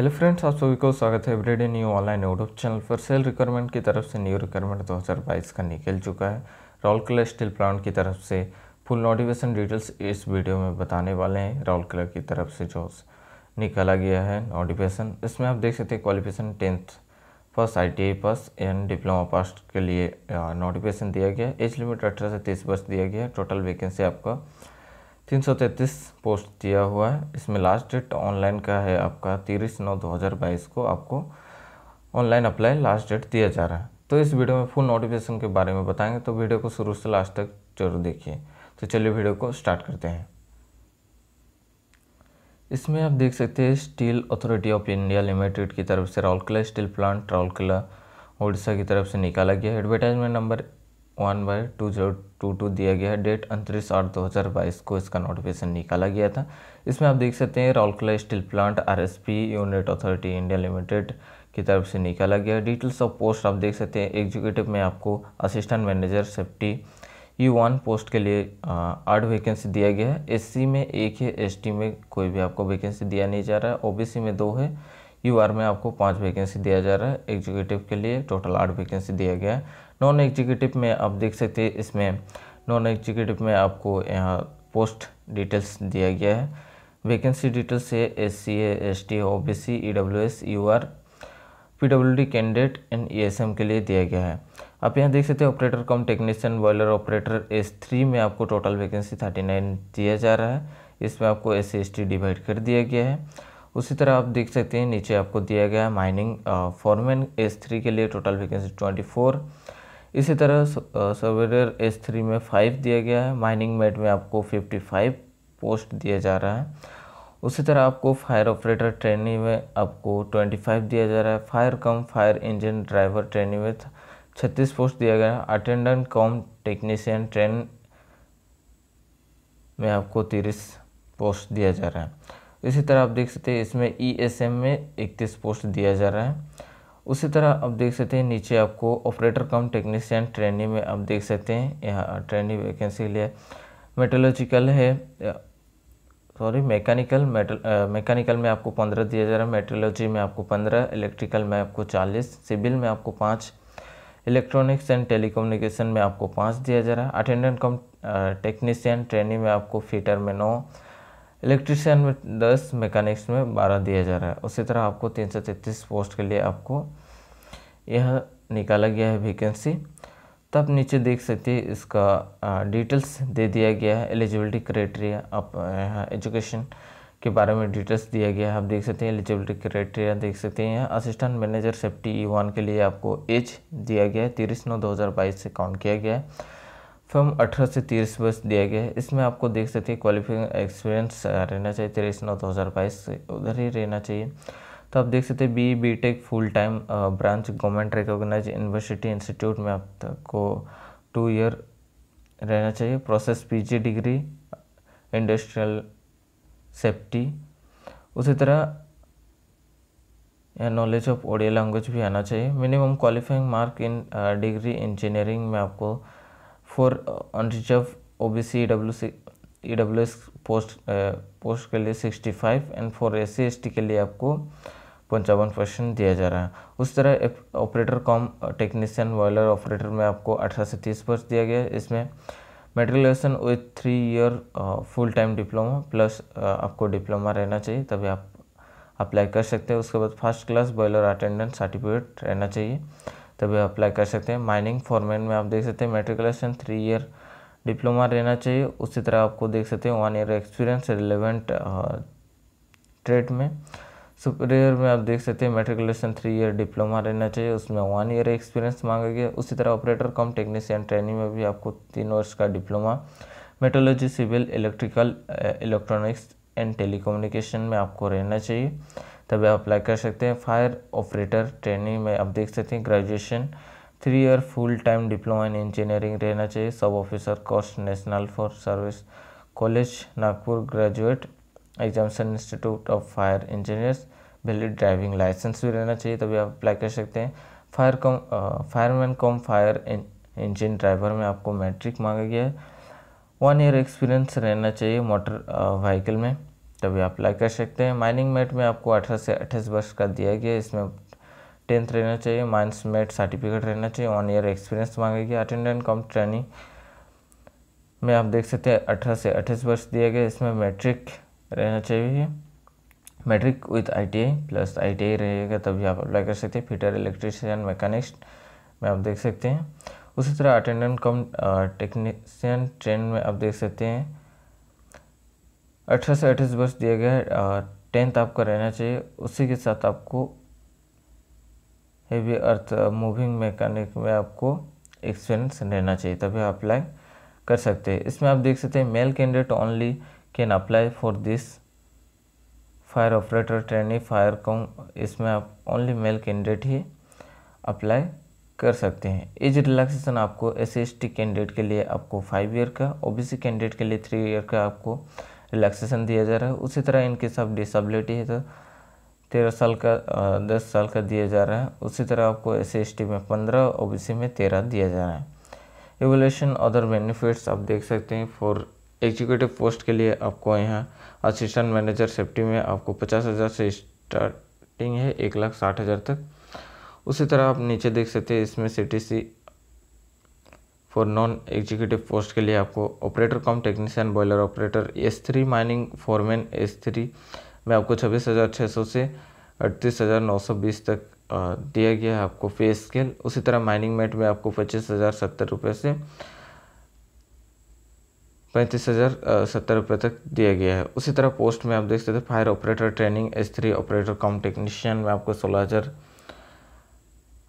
hello friends आप सभी को स्वागत है everyday new online YouTube channel पर सेल रिक्वायरमेंट की तरफ से न्यू रिक्वायरमेंट 2022 का निकल चुका है कलर स्टील प्लांट की तरफ से फुल नोटिफिकेशन डिटेल्स इस वीडियो में बताने वाले हैं कलर की तरफ से जो निकाला गया है नोटिफिकेशन इसमें आप देख सकते हैं qualification tenth first I T pass and diploma pass के लिए नोटिफिकेशन दिया गया एज लिमिट अठारह से तीस वर्ष दिया गया टोटल वैकेंसी आपका 333 पोस्ट दिया हुआ है इसमें लास्ट डेट ऑनलाइन का है आपका तीस नौ बाईस को आपको ऑनलाइन अप्लाई लास्ट डेट दिया जा रहा है तो इस वीडियो में फुल नोटिफिकेशन के बारे में बताएंगे तो वीडियो को शुरू से लास्ट तक जरूर देखिए तो चलिए वीडियो को स्टार्ट करते हैं इसमें आप देख सकते हैं steel authority of India limited की तरफ से राउलकला स्टील प्लांट राउलकला ओडिशा की तरफ से निकाला गया advertisement number one by two zero two two दिया गया है डेट अंतरिक्ष आठ दो हज़ार बाईस को इसका नोटिफिकेशन निकाला गया था इसमें आप देख सकते हैं Rourkela steel plant RSP unit authority India limited की तरफ से निकाला गया डिटेल्स ऑफ पोस्ट आप देख सकते हैं एग्जीक्यूटिव में आपको assistant manager safety U one post के लिए आठ वैकेंसी दिया गया है सी में एक है टी में कोई भी आपको वैकेंसी दिया नहीं जा रहा है सी में दो है यू आर में आपको पाँच वैकेंसी दिया जा रहा है एग्जीक्यूटिव के लिए टोटल आठ वैकेंसी दिया गया है नॉन एग्जीक्यूटिव में आप देख सकते हैं इसमें नॉन एग्जीक्यूटिव में आपको यहाँ पोस्ट डिटेल्स दिया गया है वैकेंसी डिटेल्स है S C S T O B C E W S U R P W D candidate and E S M के लिए दिया गया है आप यहाँ देख सकते हैं operator cum technician boiler operator S three में आपको टोटल वैकेंसी थर्टी नाइन दिया जा रहा है इसमें आपको S C S T divide कर दिया गया है उसी तरह आप देख सकते हैं नीचे आपको दिया गया है माइनिंग फॉरमैन एस थ्री के लिए टोटल वैकेंसी ट्वेंटी फोर इसी तरह सवेरियर एस थ्री में फाइव दिया गया है माइनिंग मेट में आपको फिफ्टी फाइव पोस्ट दिया जा रहा है उसी तरह आपको फायर ऑपरेटर ट्रेनिंग में आपको ट्वेंटी फाइव दिया जा रहा है fire cum fire engine driver training में छत्तीस पोस्ट दिया गया है अटेंडेंट कॉम टेक्नीशियन ट्रेन में आपको तीस पोस्ट दिया जा रहा है इसी तरह आप देख सकते हैं इसमें ई एस एम में इकतीस पोस्ट दिया जा रहा है उसी तरह आप देख सकते हैं नीचे आपको ऑपरेटर कम टेक्नीशियन ट्रेनिंग में आप देख सकते हैं यहाँ ट्रेनिंग वैकेंसी लिए मेटोलॉजिकल है सॉरी मैकेनिकल मेटल मैकेनिकल में आपको पंद्रह दिया जा रहा है मेट्रोलॉजी में आपको पंद्रह इलेक्ट्रिकल में आपको चालीस सिविल में आपको पाँच इलेक्ट्रॉनिक्स एंड टेलीकम्युनिकेशन में आपको पाँच दिया जा रहा है अटेंडेंट कम टेक्नीशियन ट्रेनिंग में आपको फीटर में नौ इलेक्ट्रिशियन में दस मैकेनिक्स में बारह दिया जा रहा है उसी तरह आपको तीन सौ तैंतीस पोस्ट के लिए आपको यह निकाला गया है वैकेंसी तब नीचे देख सकते हैं इसका डिटेल्स दे दिया गया है एलिजिबिलिटी क्राइटेरिया आप यहाँ एजुकेशन के बारे में डिटेल्स दिया गया है आप देख सकते हैं एलिजिबिलिटी क्राइटेरिया देख सकते हैं यहाँ assistant manager safety E one के लिए आपको एज दिया गया है तिरस नौ दो हज़ार बाईस से काउंट किया गया है फॉर्म अठारह से तीस वर्ष दिया गया है इसमें आपको देख सकते हैं क्वालिफिकिंग एक्सपीरियंस रहना चाहिए तेईस नौ दो हज़ार बाईस उधर ही रहना चाहिए तो आप देख सकते हैं B B tech full time branch government recognise university institute में आपको टू ईयर रहना चाहिए process PG degree industrial safety उसी तरह या नॉलेज ऑफ ओडिया लैंग्वेज भी आना चाहिए minimum qualifying mark in degree engineering में आपको for unreserve O B C W C E W S post post के लिए sixty five and for S C S T के लिए आपको पंचावन परसेंट दिया जा रहा है उस तरह operator cum technician boiler operator में आपको अठारह से तीस वर्ष दिया गया है इसमें matriculation with three year full time diploma plus आपको डिप्लोमा रहना चाहिए तभी आप अप्लाई कर सकते हैं उसके बाद first class boiler attendance certificate रहना चाहिए तभी अप्लाई कर सकते हैं माइनिंग फॉर्मेट में आप देख सकते हैं मेट्रिकुलेशन थ्री ईयर डिप्लोमा रहना चाहिए उसी तरह आपको देख सकते हैं one year experience relevant trade में सुपरियर में आप देख सकते हैं मेट्रिकुलेशन थ्री ईयर डिप्लोमा रहना चाहिए उसमें वन ईयर एक्सपीरियंस मांगा गया उसी तरह ऑपरेटर कम टेक्नीशियन ट्रेनिंग में भी आपको तीन वर्ष का diploma metrology civil electrical electronics and telecommunication में आपको रहना चाहिए तब आप अप्लाई कर सकते हैं फायर ऑपरेटर ट्रेनिंग में आप देख सकते हैं graduation three year full time diploma in engineering रहना चाहिए सब ऑफिसर कॉस्ट national for service college Nagpur graduate examination institute of fire engineers valid driving licence भी रहना चाहिए तभी आप अप्लाई कर सकते हैं fire cum fireman cum fire engine driver में आपको मैट्रिक मांगा गया है वन ईयर एक्सपीरियंस रहना चाहिए मोटर व्हीकल में तभी अप्लाई कर सकते हैं माइनिंग मेट में आपको अठारह से अट्ठाईस वर्ष का दिया गया इसमें टेंथ रहना चाहिए माइंस मेट सर्टिफिकेट रहना चाहिए वन ईयर एक्सपीरियंस गया अटेंडेंट कम ट्रेनिंग में आप देख सकते हैं अठारह से अट्ठाईस वर्ष दिया गया इसमें मैट्रिक रहना चाहिए matric with I plus I रहेगा तभी आप अप्लाई कर सकते हैं फिटर इलेक्ट्रीशियन मैकेनिक्स में आप देख सकते हैं उसी तरह अटेंडेंट कम टेक्नीसियन ट्रेन में आप देख सकते हैं अठारह से अट्ठाईस वर्ष दिया गया है टेंथ आपका रहना चाहिए उसी के साथ आपको हैवी अर्थ मूविंग मैकेनिक में आपको एक्सपीरियंस रहना चाहिए तभी आप अप्लाई कर सकते हैं इसमें आप देख सकते हैं male candidate only can apply for this fire operator training fire cum इसमें आप ओनली मेल कैंडिडेट ही अप्लाई कर सकते हैं एज रिलैक्सेशन आपको एस सी कैंडिडेट के लिए आपको फाइव ईयर का ओबीसी कैंडिडेट के लिए थ्री ईयर का आपको रिलैक्सेशन दिया जा रहा है उसी तरह इनके सब डिसबिलिटी है तो तेरह साल का दस साल का दिया जा रहा है उसी तरह आपको एस सी में पंद्रह ओ में तेरह दिया जा रहा है एवोल्यूशन अदर बेनिफिट्स आप देख सकते हैं फॉर एग्जीक्यूटिव पोस्ट के लिए आपको यहाँ असिस्टेंट मैनेजर सेफ्टी में आपको पचास हज़ार से स्टार्टिंग है एक लाख साठ हज़ार तक उसी तरह आप नीचे देख सकते हैं इसमें C T C for non executive post के लिए आपको operator cum technician boiler operator S three mining foreman S three में आपको छब्बीस हज़ार छः सौ से अड़तीस हज़ार नौ सौ बीस तक दिया गया है आपको पे स्केल उसी तरह माइनिंग मेट में आपको पच्चीस हज़ार सत्तर रुपये से पैंतीस हज़ार सत्तर रुपये तक दिया गया है उसी तरह पोस्ट में आप देख सकते हैं fire operator training S three operator cum technician में आपको सोलह हज़ार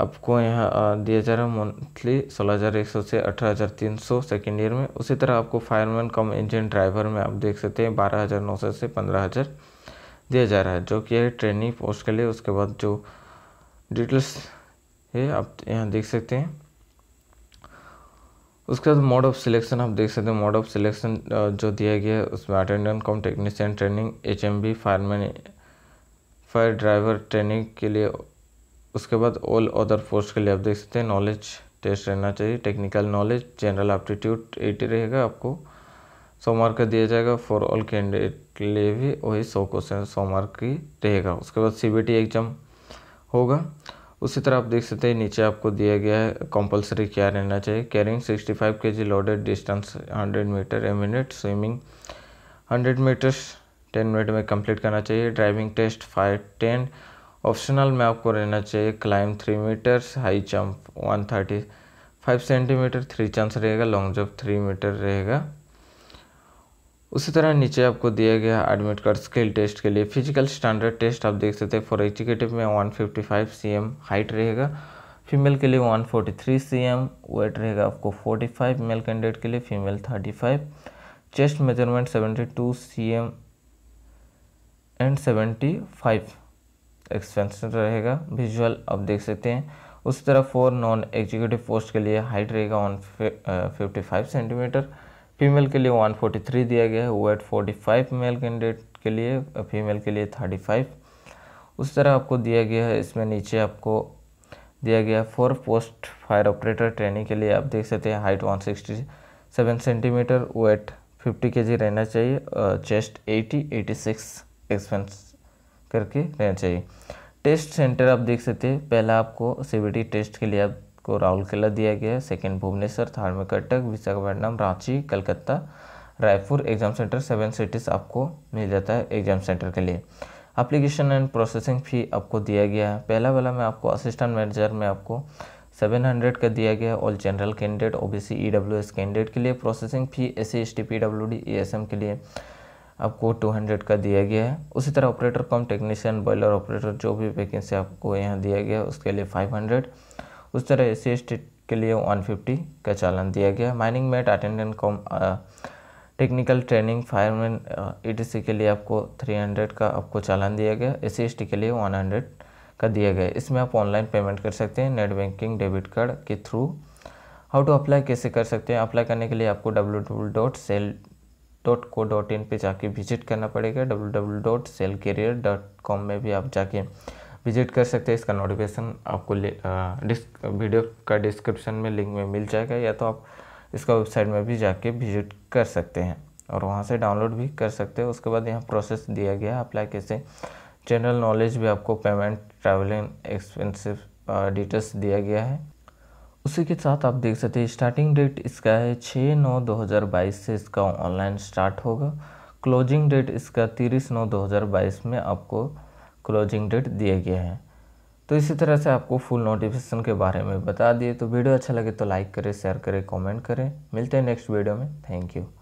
आपको यहाँ दिया जा रहा है मंथली सोलह हज़ार एक सौ से अठारह हज़ार तीन सौ सेकेंड ईयर में उसी तरह आपको फायरमैन कम इंजन ड्राइवर में आप देख सकते हैं बारह हज़ार नौ सौ से पंद्रह हज़ार दिया जा रहा है जो कि है ट्रेनिंग पोस्ट के लिए उसके बाद जो डिटेल्स है आप यहाँ देख सकते हैं उसके बाद मोड ऑफ सिलेक्शन आप देख सकते हैं मोड ऑफ सिलेक्शन जो दिया गया है उसमें attendant cum technician training H M B fireman fire driver training के लिए उसके बाद ऑल अदर पोस्ट के लिए आप देख सकते हैं नॉलेज टेस्ट रहना चाहिए technical knowledge general aptitude eighty रहेगा आपको सौ मार्क का दिया जाएगा फॉर ऑल कैंडिडेट के लिए भी वही सौ क्वेश्चन सौ मार्क की रहेगा उसके बाद सी एग्ज़ाम होगा उसी तरह आप देख सकते हैं नीचे आपको दिया गया है कंपलसरी क्या रहना चाहिए carrying 65 five K G loaded distance 100 metre a minute swimming 100 metres 10 minute में कंप्लीट करना चाहिए driving test five ten optional में आपको रहना चाहिए climb three metres high jump one thirty five centimetre three chance रहेगा लॉन्ग जंप थ्री मीटर रहेगा उसी तरह नीचे आपको दिया गया एडमिट कार्ड स्किल टेस्ट के लिए फिजिकल स्टैंडर्ड टेस्ट आप देख सकते हैं फॉर एजुकेटिव में 155 सीएम हाइट रहेगा फीमेल के लिए 143 सीएम वेट रहेगा आपको 45 मेल कैंडिडेट के लिए female 35 chest measurement 72 M and 75 expansion रहेगा विजुअल आप देख सकते हैं उस तरह फोर नॉन एग्जीक्यूटिव पोस्ट के लिए हाइट रहेगा one fifty five centimetre female के लिए वन फोर्टी थ्री दिया गया है weight forty five male candidate के लिए फीमेल के लिए थर्टी फाइव उस तरह आपको दिया गया है इसमें नीचे आपको दिया गया है four post fire operator training के लिए आप देख सकते हैं height one sixty seven centimetre weight fifty K G रहना चाहिए chest eighty eighty six expense करके रहना चाहिए टेस्ट सेंटर आप देख सकते हैं पहला आपको सीबीटी टेस्ट के लिए आपको राहुल किला दिया गया है सेकेंड भुवनेश्वर थर्ड में Cuttack Visakhapatnam Ranchi Calcutta Raipur exam centre seven cities आपको मिल जाता है एग्ज़ाम सेंटर के लिए अप्लीकेशन एंड प्रोसेसिंग फ़ी आपको दिया गया है पहला वाला में आपको असिस्टेंट मैनेजर में आपको 700 का दिया गया है all general candidate OBC EWS candidate के लिए processing fee S C S T P W D A S M के लिए आपको 200 का दिया गया है उसी तरह operator cum technician boiler operator जो भी वैकेंसी आपको यहाँ दिया गया है उसके लिए 500 उस तरह एस सी के लिए 150 का चालन दिया गया mining mate attendant cum technical training fireman E के लिए आपको 300 का आपको चालन दिया गया एस सी के लिए 100 का दिया गया इसमें आप ऑनलाइन पेमेंट कर सकते हैं नेट बैंकिंग डेबिट कार्ड के थ्रू हाउ टू अप्लाई कैसे कर सकते हैं अप्लाई करने के लिए आपको W W dot SAIL dot co dot in पर जाके विजिट करना पड़ेगा W W dot SAIL career dot com में भी आप जाके विजिट कर सकते हैं इसका नोटिफिकेशन आपको डिस्क वीडियो का डिस्क्रिप्शन में लिंक में मिल जाएगा या तो आप इसका वेबसाइट में भी जाके विजिट कर सकते हैं और वहाँ से डाउनलोड भी कर सकते हैं उसके बाद यहाँ प्रोसेस दिया गया है अप्लाई कैसे जनरल नॉलेज भी आपको पेमेंट ट्रैवलिंग एक्सपेंसिव डिटेल्स दिया गया है उसी के साथ आप देख सकते हैं स्टार्टिंग डेट इसका है छः नौ दो हज़ार बाईस से इसका ऑनलाइन स्टार्ट होगा क्लोजिंग डेट इसका तीस नौ दो हज़ार बाईस में आपको क्लोजिंग डेट दिया गया है तो इसी तरह से आपको फुल नोटिफिकेशन के बारे में बता दिए तो वीडियो अच्छा लगे तो लाइक करें शेयर करें कमेंट करें मिलते हैं नेक्स्ट वीडियो में थैंक यू